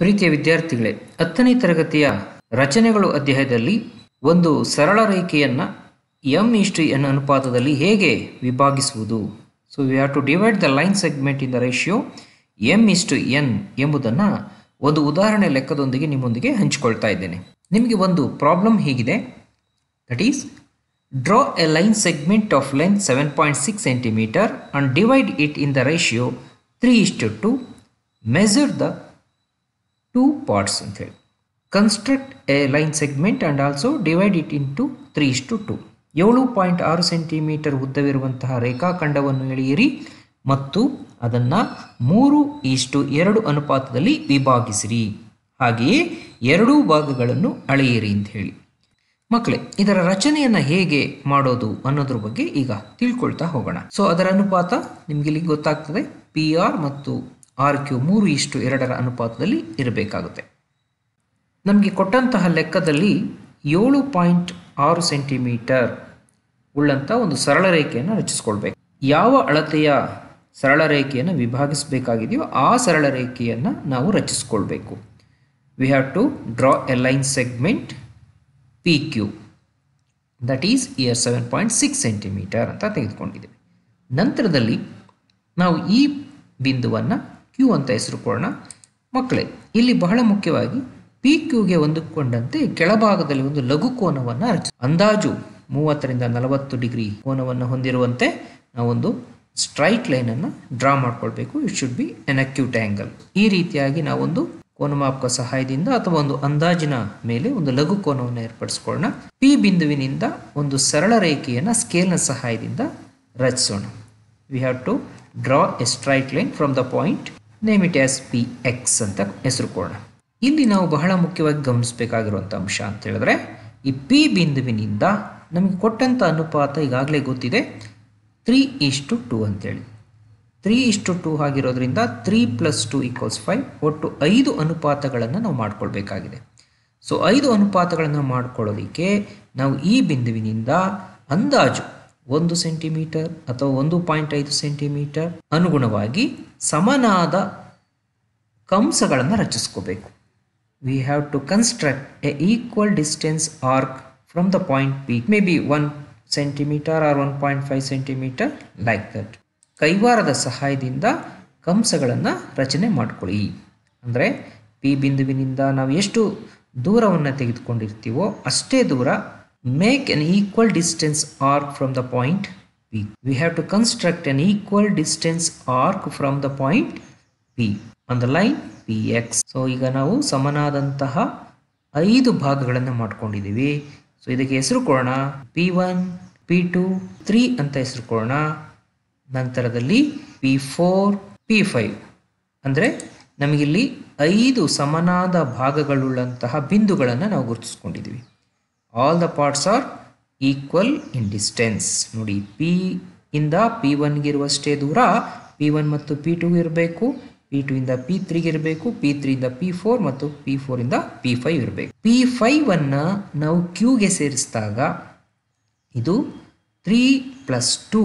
ಪ್ರೀತಿಯ ವಿದ್ಯಾರ್ಥಿಗಳೇ ಹತ್ತನೇ ತರಗತಿಯ ರಚನೆಗಳು ಅಧ್ಯಾಯದಲ್ಲಿ ಒಂದು ಸರಳ ರೇಖೆಯನ್ನು ಎಮ್ ಇಷ್ಟು ಎನ್ ಅನುಪಾತದಲ್ಲಿ ಹೇಗೆ ವಿಭಾಗಿಸುವುದು so we have to divide the line segment in the ratio m ಇಷ್ಟು ಎನ್ ಎಂಬುದನ್ನು ಒಂದು ಉದಾಹರಣೆ ಲೆಕ್ಕದೊಂದಿಗೆ ನಿಮ್ಮೊಂದಿಗೆ ಹಂಚಿಕೊಳ್ತಾ ಇದ್ದೇನೆ ನಿಮಗೆ ಒಂದು ಪ್ರಾಬ್ಲಮ್ ಹೀಗಿದೆ that is draw a line segment of line seven point six centimetre and divide it in the ratio three ಇಷ್ಟು to measure the two parts. Construct a line segment and also divide it into 3 ಇಷ್ಟು to ಏಳು point ಆರು centimetre ಉದ್ದವಿರುವಂತಹ ರೇಖಾಖಂಡವನ್ನು ಎಳೆಯಿರಿ ಮತ್ತು ಅದನ್ನು ಮೂರು ಇಷ್ಟು ಎರಡು ಅನುಪಾತದಲ್ಲಿ ವಿಭಾಗಿಸಿರಿ ಹಾಗೆಯೇ ಎರಡೂ ಭಾಗಗಳನ್ನು ಅಳೆಯಿರಿ ಅಂತ ಹೇಳಿ ಮಕ್ಕಳೇ ಇದರ ರಚನೆಯನ್ನು ಹೇಗೆ ಮಾಡೋದು ಅನ್ನೋದ್ರ ಬಗ್ಗೆ ಈಗ ತಿಳ್ಕೊಳ್ತಾ ಹೋಗೋಣ ಸೊ ಅದರ ಅನುಪಾತ ನಿಮಗೆ ಇಲ್ಲಿ ಗೊತ್ತಾಗ್ತದೆ ಪಿ ಆರ್ ಮತ್ತು ಆರ್ ಕ್ಯೂ ಮೂರು ಇಷ್ಟು ಎರಡರ ಅನುಪಾತದಲ್ಲಿ ಇರಬೇಕಾಗುತ್ತೆ ನಮಗೆ ಕೊಟ್ಟಂತಹ ಲೆಕ್ಕದಲ್ಲಿ ಏಳು ಪಾಯಿಂಟ್ ಆರು ಸೆಂಟಿಮೀಟರ್ ಉಳ್ಳಂಥ ಒಂದು ಸರಳ ರೇಖೆಯನ್ನು ರಚಿಸಿಕೊಳ್ಬೇಕು ಯಾವ ಅಳತೆಯ ಸರಳ ರೇಖೆಯನ್ನು ವಿಭಾಗಿಸಬೇಕಾಗಿದೆಯೋ ಆ ಸರಳ ರೇಖೆಯನ್ನು ನಾವು ರಚಿಸ್ಕೊಳ್ಬೇಕು we have to draw a line segment P Q that is here seven point six centimetre ಅಂತ ತೆಗೆದುಕೊಂಡಿದ್ದೇವೆ ನಂತರದಲ್ಲಿ ನಾವು ಈ ಬಿಂದುವನ್ನು ಕ್ಯೂ ಅಂತ ಹೆಸರು ಕೊಡೋಣ ಮಕ್ಕಳೇ ಇಲ್ಲಿ ಬಹಳ ಮುಖ್ಯವಾಗಿ ಪಿ ಕ್ಯೂಗೆ ಹೊಂದಿಕೊಂಡಂತೆ ಕೆಳಭಾಗದಲ್ಲಿ ಒಂದು ಲಘು ಕೋನವನ್ನು ರಚಿಸ ಅಂದಾಜು ಮೂವತ್ತರಿಂದ ನಲವತ್ತು ಡಿಗ್ರಿ ಕೋನವನ್ನು ಹೊಂದಿರುವಂತೆ ನಾವೊಂದು ಸ್ಟ್ರೈಟ್ ಲೈನನ್ನು ಡ್ರಾ ಮಾಡ್ಕೊಳ್ಬೇಕು it should be an acute angle ಈ ರೀತಿಯಾಗಿ ನಾವೊಂದು ಕೋನಮಾಪಕ ಸಹಾಯದಿಂದ ಅಥವಾ ಒಂದು ಅಂದಾಜಿನ ಮೇಲೆ ಒಂದು ಲಘು ಕೋನವನ್ನು ಏರ್ಪಡಿಸ್ಕೊಳ್ಳೋಣ ಪಿ ಬಿಂದುವಿನಿಂದ ಒಂದು ಸರಳ ರೇಖೆಯನ್ನು ಸ್ಕೇಲ್ನ ಸಹಾಯದಿಂದ ರಚಿಸೋಣ we have to draw a straight line from the point name it as P X ಅಂತ ಹೆಸರು ಕೊಡೋಣ ಇಲ್ಲಿ ನಾವು ಬಹಳ ಮುಖ್ಯವಾಗಿ ಗಮನಿಸಬೇಕಾಗಿರುವಂಥ ಅಂಶ ಅಂತ ಹೇಳಿದ್ರೆ ಈ ಪಿ ಬಿಂದುವಿನಿಂದ ನಮಗೆ ಕೊಟ್ಟಂಥ ಅನುಪಾತ ಈಗಾಗಲೇ ಗೊತ್ತಿದೆ ತ್ರೀ ಇಷ್ಟು ಟು ಅಂತೇಳಿ ತ್ರೀ ಇಷ್ಟು ಟು ಆಗಿರೋದ್ರಿಂದ three plus two equals five ಒಟ್ಟು ಐದು ಅನುಪಾತಗಳನ್ನು ನಾವು ಮಾಡಿಕೊಳ್ಬೇಕಾಗಿದೆ ಸೊ ಐದು ಅನುಪಾತಗಳನ್ನು ಮಾಡಿಕೊಳ್ಳೋದಕ್ಕೆ ನಾವು ಈ ಬಿಂದುವಿನಿಂದ ಅಂದಾಜು ಒಂದು ಸೆಂಟಿಮೀಟರ್ ಅಥವಾ ಒಂದು ಪಾಯಿಂಟ್ ಐದು ಸೆಂಟಿಮೀಟರ್ ಅನುಗುಣವಾಗಿ ಸಮನಾದ ಕಂಸಗಳನ್ನು ರಚಿಸ್ಕೋಬೇಕು we have to construct a equal distance arc from the point P may be one centimetre or one point five centimetre like that ಕೈವಾರದ ಸಹಾಯದಿಂದ ಕಂಸಗಳನ್ನು ರಚನೆ ಮಾಡಿಕೊಳ್ಳಿ ಅಂದರೆ ಪಿ ಬಿಂದುವಿನಿಂದ ನಾವು ಎಷ್ಟು ದೂರವನ್ನು ತೆಗೆದುಕೊಂಡಿರ್ತೀವೋ ಅಷ್ಟೇ ದೂರ make an equal distance arc from the point point we have to construct an equal distance arc from the point P on the line P X so ಈಗ ನಾವು ಸಮನಾದಂತಹ ಐದು ಭಾಗಗಳನ್ನು ಮಾಡ್ಕೊಂಡಿದ್ದೀವಿ ಸೊ ಇದಕ್ಕೆ ಹೆಸರು ಕೊಡೋಣ P one P two three ಅಂತ ಹೆಸರು ಕೊಡೋಣ ನಂತರದಲ್ಲಿ ಪಿ ಫೋರ್ ಪಿ ಫೈವ್ ಅಂದರೆ ನಮಗಿಲ್ಲಿ ಐದು ಸಮನಾದ ಭಾಗಗಳುಳ್ಳಂತಹ ಬಿಂದುಗಳನ್ನು ನಾವು ಗುರುತಿಸ್ಕೊಂಡಿದ್ದೀವಿ all the parts are equal in distance ನೋಡಿ ಪಿ ಇಂದ ಪಿ ಒನ್ಗೆ ಇರುವಷ್ಟೇ ದೂರ ಪಿ ಒನ್ ಮತ್ತು ಪಿ ಟೂ ಇರಬೇಕು ಪಿ ಟು ಇಂದ ಪಿ ತ್ರೀಗೆ ಇರಬೇಕು ಪಿ ಇಂದ ಪಿ ಫೋರ್ ಮತ್ತು ಪಿ ಇಂದ ಪಿ ಫೈವ್ ಇರಬೇಕು ಪಿ ಫೈವನ್ನು ನಾವು ಕ್ಯೂಗೆ ಸೇರಿಸಿದಾಗ ಇದು ತ್ರೀ ಪ್ಲಸ್ ಟೂ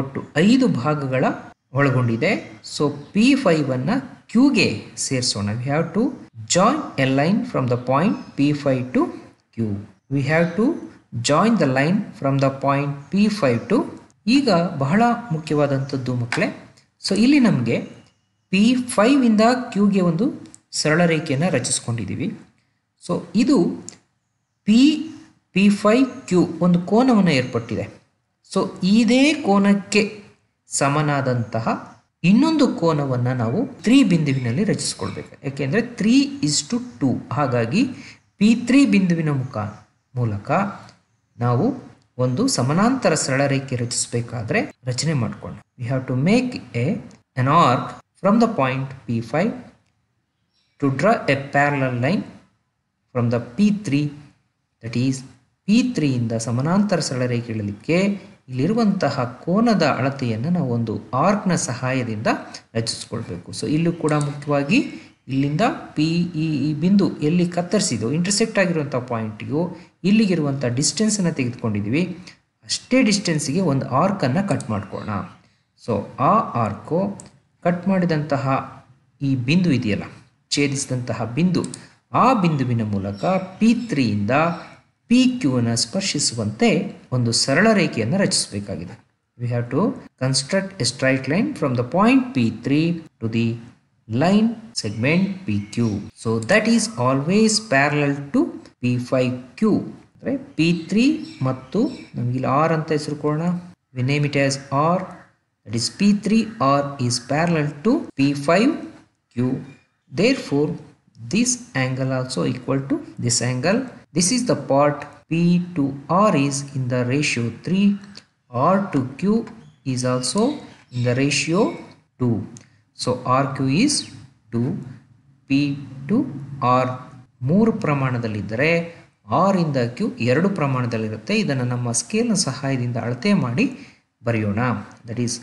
ಒಟ್ಟು ಐದು ಭಾಗಗಳ ಒಳಗೊಂಡಿದೆ ಸೊ ಪಿ ಅನ್ನು ಕ್ಯೂಗೆ ಸೇರಿಸೋಣ we have to join a line from the point P five to Q we have to join the line from the point P five to ಈಗ ಬಹಳ ಮುಖ್ಯವಾದಂಥದ್ದು ಮಕ್ಕಳೇ ಸೊ ಇಲ್ಲಿ ನಮಗೆ ಪಿ ಫೈವಿಂದ ಕ್ಯೂಗೆ ಒಂದು ಸರಳ ರೇಖೆಯನ್ನು ರಚಿಸ್ಕೊಂಡಿದ್ದೀವಿ ಸೊ ಇದು ಪಿ ಪಿ ಫೈ ಕ್ಯೂ ಒಂದು ಕೋನವನ್ನು ಏರ್ಪಟ್ಟಿದೆ ಸೊ ಇದೇ ಕೋನಕ್ಕೆ ಸಮನಾದಂತಹ ಇನ್ನೊಂದು ಕೋನವನ್ನು ನಾವು ತ್ರೀ ಬಿಂದುವಿನಲ್ಲಿ ರಚಿಸ್ಕೊಳ್ಬೇಕು ಯಾಕೆಂದರೆ ತ್ರೀ ಇಸ್ ಟು ಟೂ ಹಾಗಾಗಿ ಪಿ ತ್ರೀ ಬಿಂದುವಿನ ಮುಖ ಮೂಲಕ ನಾವು ಒಂದು ಸಮಾನಾಂತರ ಸರಳ ರೇಖೆ ರಚಿಸಬೇಕಾದ್ರೆ ರಚನೆ ಮಾಡಿಕೊಂಡು we have to make a an arc from the point P five to draw a parallel line from the P three that is P ತ್ರೀಯಿಂದ ಸಮಾನಾಂತರ ಸರಳ ರೇಖೆ ಇಳಲಿಕ್ಕೆ ಇಲ್ಲಿರುವಂತಹ ಕೋನದ ಅಳತೆಯನ್ನು ನಾವು ಒಂದು ಆರ್ಕ್ನ ಸಹಾಯದಿಂದ ರಚಿಸ್ಕೊಳ್ಬೇಕು ಸೊ ಇಲ್ಲೂ ಕೂಡ ಮುಖ್ಯವಾಗಿ ಇಲ್ಲಿಂದ ಪಿ ಈ e, e ಬಿಂದು ಎಲ್ಲಿ ಕತ್ತರಿಸಿದ್ದು ಇಂಟರ್ಸೆಕ್ಟ್ ಆಗಿರುವಂಥ ಪಾಯಿಂಟಿಗೂ ಇಲ್ಲಿಗಿರುವಂಥ ಡಿಸ್ಟೆನ್ಸನ್ನು ತೆಗೆದುಕೊಂಡಿದ್ದೀವಿ ಅಷ್ಟೇ ಡಿಸ್ಟೆನ್ಸಿಗೆ ಒಂದು ಆರ್ಕನ್ನು ಕಟ್ ಮಾಡ್ಕೊಳ್ಳೋಣ ಸೊ ಆ ಆರ್ಕು ಕಟ್ ಮಾಡಿದಂತಹ ಈ ಬಿಂದು ಇದೆಯಲ್ಲ ಛೇದಿಸಿದಂತಹ ಬಿಂದು ಆ ಬಿಂದುವಿನ ಮೂಲಕ ಪಿ ತ್ರೀಯಿಂದ ಪಿ ಕ್ಯೂವನ್ನು ಸ್ಪರ್ಶಿಸುವಂತೆ ಒಂದು ಸರಳ ರೇಖೆಯನ್ನು ರಚಿಸಬೇಕಾಗಿದೆ we have to construct a straight line from the point P three to the line segment PQ. So that is always parallel to P5Q. Right? P3 Mattu R and we name it as R. That is P3 R is parallel to P5Q. Therefore, this angle also equal to this angle. This is the part P to R is in the ratio 3. R to Q is also in the ratio 2. So R Q is to P to R ಮೂರು ಪ್ರಮಾಣದಲ್ಲಿದ್ದರೆ ಇಂದ Q ಎರಡು ಪ್ರಮಾಣದಲ್ಲಿರುತ್ತೆ ಇದನ್ನು ನಮ್ಮ ಸ್ಕೇಲ್ನ ಸಹಾಯದಿಂದ ಅಳತೆ ಮಾಡಿ ಬರೆಯೋಣ ದಟ್ ಈಸ್